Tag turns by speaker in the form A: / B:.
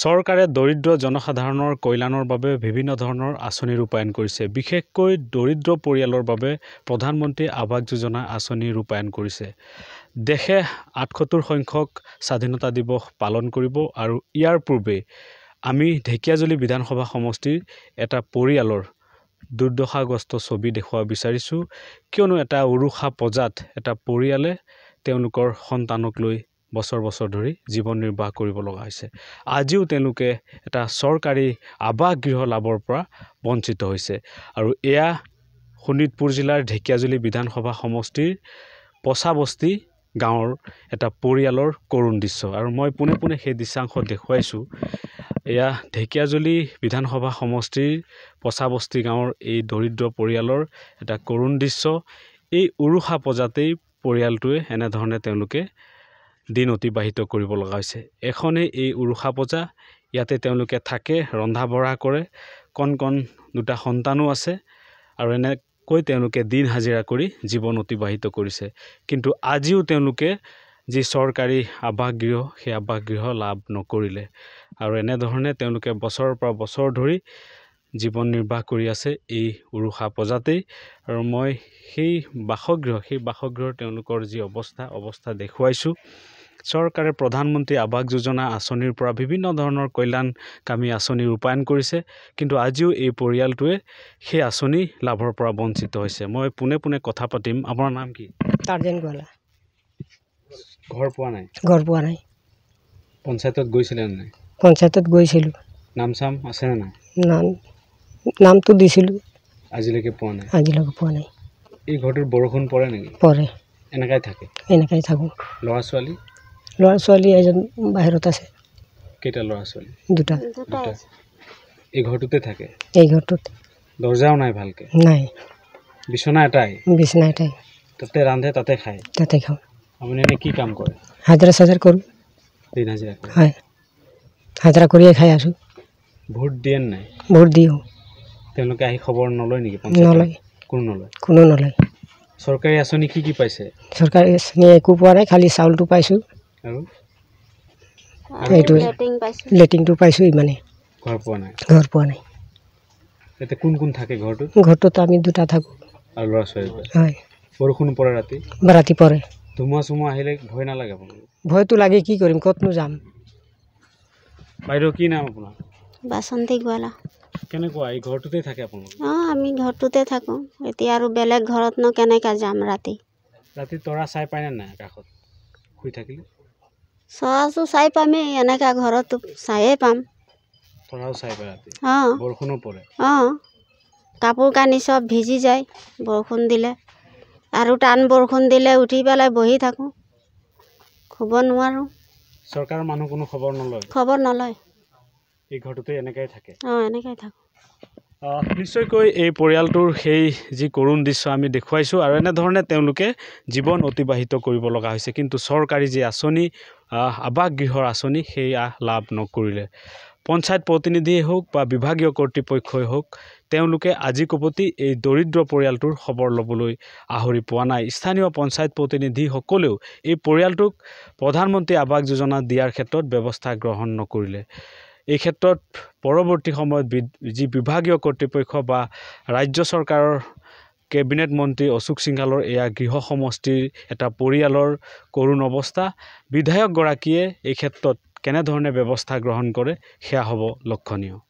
A: চৰকাৰে দৰিদ্ৰ জনসাধাৰণৰ কল্যাণৰ বাবে বিভিন্ন ধৰণৰ আঁচনি ৰূপায়ণ কৰিছে বিশেষকৈ দৰিদ্ৰ পৰিয়ালৰ বাবে প্ৰধানমন্ত্ৰী আৱাস যোজনা আঁচনি ৰূপায়ণ কৰিছে দেশে আঠসত্তৰ সংখ্যক স্বাধীনতা দিৱস পালন কৰিব আৰু ইয়াৰ পূৰ্বে আমি ঢেকীয়াজুলি বিধানসভা সমষ্টিৰ এটা পৰিয়ালৰ দুৰ্দশাগ্ৰস্ত ছবি দেখুৱাব বিচাৰিছোঁ কিয়নো এটা উৰুষা প্ৰজাত এটা পৰিয়ালে তেওঁলোকৰ সন্তানক লৈ বছৰ বছৰ ধৰি জীৱন নিৰ্বাহ কৰিব লগা হৈছে আজিও তেওঁলোকে এটা চৰকাৰী আৱাস গৃহ লাভৰ পৰা বঞ্চিত হৈছে আৰু এয়া শোণিতপুৰ জিলাৰ ঢেকীয়াজুলি বিধানসভা সমষ্টিৰ বস্তি গাঁৱৰ এটা পৰিয়ালৰ কৰুণ দৃশ্য আৰু মই পোনে পোনে সেই দৃশ্যাংশ দেখুৱাইছোঁ এয়া ঢেকীয়াজুলি বিধানসভা সমষ্টিৰ বস্তি গাঁৱৰ এই দৰিদ্ৰ পৰিয়ালৰ এটা কৰুণ দৃশ্য এই উৰুষা প্ৰজাতিৰ পৰিয়ালটোৱে এনেধৰণে তেওঁলোকে দিন অতিবাহিত কৰিব লগা হৈছে এখনেই এই উৰুষা পূজা ইয়াতে তেওঁলোকে থাকে ৰন্ধা বঢ়া কৰে কণ কণ দুটা সন্তানো আছে আৰু এনেকৈ তেওঁলোকে দিন হাজিৰা কৰি জীৱন অতিবাহিত কৰিছে কিন্তু আজিও তেওঁলোকে যি চৰকাৰী আৱাস গৃহ সেই গৃহ লাভ নকৰিলে আৰু এনেধৰণে তেওঁলোকে বছৰৰ পৰা বছৰ ধৰি জীৱন নিৰ্বাহ কৰি আছে এই উৰুষা প্ৰজাতেই আৰু মই সেই বাসগৃহ সেই বাসগৃহৰ তেওঁলোকৰ যি অৱস্থা অৱস্থা দেখুৱাইছোঁ চৰকাৰে প্ৰধানমন্ত্ৰী আৱাস যোজনা আঁচনিৰ পৰা বিভিন্ন ধৰণৰ কল্যাণকামী আঁচনি ৰূপায়ণ কৰিছে কিন্তু আজিও এই পৰিয়ালটোৱে সেই আঁচনি লাভৰ পৰা বঞ্চিত হৈছে মই পোনে পোনে কথা পাতিম আপোনাৰ নাম কি পঞ্চায়তত গৈছিলে গৈছিলোঁ নাম চাম আছেনে
B: নাই নামটো দিছিলোঁ আজিলৈকে
A: পোৱা নাই আজিলৈকে পোৱা নাই এই ঘৰটোত বৰষুণ পৰে নেকি পৰে এনেকৈ থাকে এনেকৈ থাকোঁ ল'ৰা ছোৱালী
B: ল'ৰা ছোৱালী এজন বাহিৰত আছে
A: কেইটা ল'ৰা ছোৱালী দুটা দুটা এই ঘৰটোতে থাকে এই ঘৰটোত দৰ্জাও নাই ভালকৈ নাই বিচনা এটাই বিচনা এটাই তাতে ৰান্ধে তাতে খায় তাতে খাওঁ আপুনি এনেই কি কাম
B: কৰে হাজিৰা চাজাৰ কৰোঁ দিন হাজিৰা হয় হাজিৰা কৰিয়ে খাই আছোঁ
A: ভোট দিয়ে নাই ভোট দিওঁ তেওঁলোকে আহি খবৰ নলয় নেকি কোনো নলয় কোনো নলয় চৰকাৰী আঁচনি কি কি পাইছে
B: চৰকাৰী আঁচনি একো পোৱা নাই খালী চাউলটো পাইছোঁ আৰু এইটো পাইছোঁ ইমানে ঘৰ পোৱা নাই ঘৰ পোৱা নাই
A: এতিয়া কোন কোন থাকে ঘৰটো
B: ঘৰটোত আমি দুটা থাকোঁ
A: আৰু ল'ৰা ছোৱালী হয় বৰষুণ পৰে ৰাতি ৰাতি পৰে ধুমুহা চুমুহা আহিলে ভয় নালাগে
B: ভয়টো লাগে কি কৰিম ক'তনো যাম
A: বাইদেউ কি নাম আপোনাৰ
B: বাসন্তী গোৱালা
A: কাপোৰ
B: কানি চব ভিজি যায় বৰষুণ দিলে আৰু টান বৰষুণ দিলে উঠি পেলাই বহি থাকোঁ শুব নোৱাৰোঁ
A: চৰকাৰৰ মানুহ খবৰ নলয় এই ঘৰটোতে এনেকৈ থাকে
B: অঁ এনেকৈ থাকোঁ
A: নিশ্চয়কৈ এই পৰিয়ালটোৰ সেই যি কৰুণ দৃশ্য আমি দেখুৱাইছোঁ আৰু এনেধৰণে তেওঁলোকে জীৱন অতিবাহিত কৰিব লগা হৈছে কিন্তু চৰকাৰী যি আঁচনি আৱাস গৃহৰ আঁচনি সেয়া লাভ নকৰিলে পঞ্চায়ত প্ৰতিনিধিয়ে হওক বা বিভাগীয় কৰ্তৃপক্ষই হওক তেওঁলোকে আজি কপতি এই দৰিদ্ৰ পৰিয়ালটোৰ খবৰ ল'বলৈ আহৰি পোৱা নাই স্থানীয় পঞ্চায়ত প্ৰতিনিধিসকলেও এই পৰিয়ালটোক প্ৰধানমন্ত্ৰী আৱাস যোজনা দিয়াৰ ক্ষেত্ৰত ব্যৱস্থা গ্ৰহণ নকৰিলে এই ক্ষেত্ৰত পৰৱৰ্তী সময়ত যি বিভাগীয় কৰ্তৃপক্ষ বা ৰাজ্য চৰকাৰৰ কেবিনেট মন্ত্ৰী অশোক সিংঘালৰ এয়া গৃহ সমষ্টিৰ এটা পৰিয়ালৰ কৰুণ অৱস্থা বিধায়কগৰাকীয়ে এই ক্ষেত্ৰত কেনেধৰণে ব্যৱস্থা গ্ৰহণ কৰে সেয়া হ'ব লক্ষণীয়